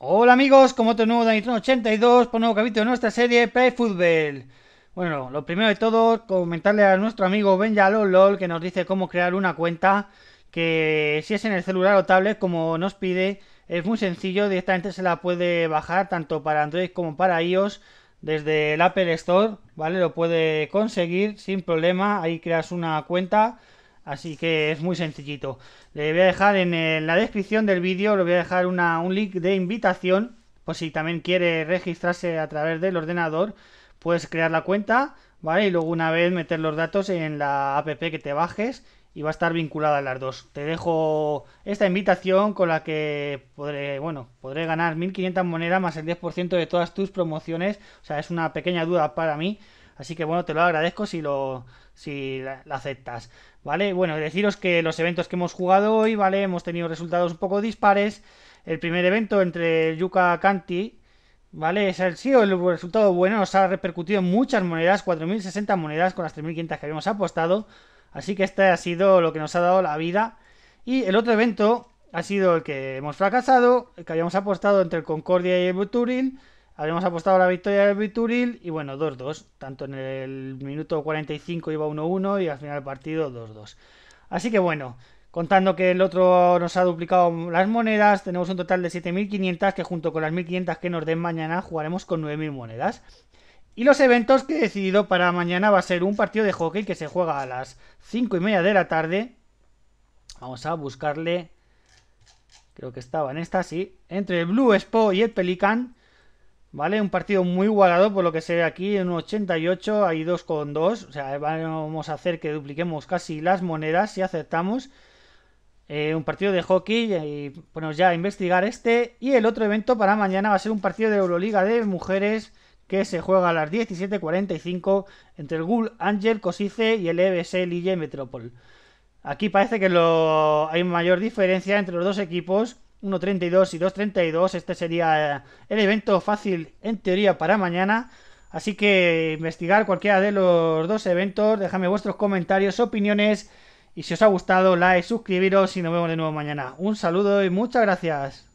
Hola amigos, como otro nuevo Danitron82 por nuevo capítulo de nuestra serie Play Football. Bueno, lo primero de todo, comentarle a nuestro amigo Benjalolol que nos dice cómo crear una cuenta que si es en el celular o tablet, como nos pide, es muy sencillo, directamente se la puede bajar tanto para Android como para iOS desde el Apple Store, ¿vale? Lo puede conseguir sin problema, ahí creas una cuenta Así que es muy sencillito. Le voy a dejar en, la descripción del vídeo, le voy a dejar una, un link de invitación, por si también quiere registrarse a través del ordenador, puedes crear la cuenta, ¿vale? Y luego una vez meter los datos en la app que te bajes y va a estar vinculada a las dos. Te dejo esta invitación con la que podré, bueno, podré ganar 1500 monedas más el 10% de todas tus promociones. O sea, es una pequeña duda para mí, Así que bueno, te lo agradezco si lo si la, aceptas. ¿Vale? Bueno, deciros que los eventos que hemos jugado hoy, ¿vale? Hemos tenido resultados un poco dispares. El primer evento entre Yuka Kanti, ¿vale? Es el, sí, el resultado bueno, nos ha repercutido en muchas monedas, 4.060 monedas con las 3.500 que habíamos apostado. Así que este ha sido lo que nos ha dado la vida. Y el otro evento ha sido el que hemos fracasado, el que habíamos apostado entre el Concordia y el Buturin. Habíamos apostado a la victoria del Bituril y bueno, 2-2. Tanto en el minuto 45 iba 1-1 y al final del partido 2-2. Así que bueno, contando que el otro nos ha duplicado las monedas, tenemos un total de 7.500 que junto con las 1.500 que nos den mañana jugaremos con 9.000 monedas. Y los eventos que he decidido para mañana va a ser un partido de hockey que se juega a las 5 y media de la tarde. Vamos a buscarle. Creo que estaba en esta, sí. Entre el Blue Expo y el Pelican. ¿Vale? Un partido muy igualado por lo que se ve aquí, en un 88 hay 2 O sea, vamos a hacer que dupliquemos casi las monedas si aceptamos. Eh, un partido de hockey y ponemos ya a investigar este. Y el otro evento para mañana va a ser un partido de Euroliga de mujeres que se juega a las 17.45 entre el Gull Angel, Cosice y el EBS Lille Metropol. Aquí parece que hay mayor diferencia entre los dos equipos 1.32 y 2.32. Este sería eh, el evento fácil en teoría para mañana. Así que investigar cualquiera de los dos eventos. Dejadme vuestros comentarios, opiniones. Y si os ha gustado, like, suscribiros y nos vemos de nuevo mañana. Un saludo y muchas gracias.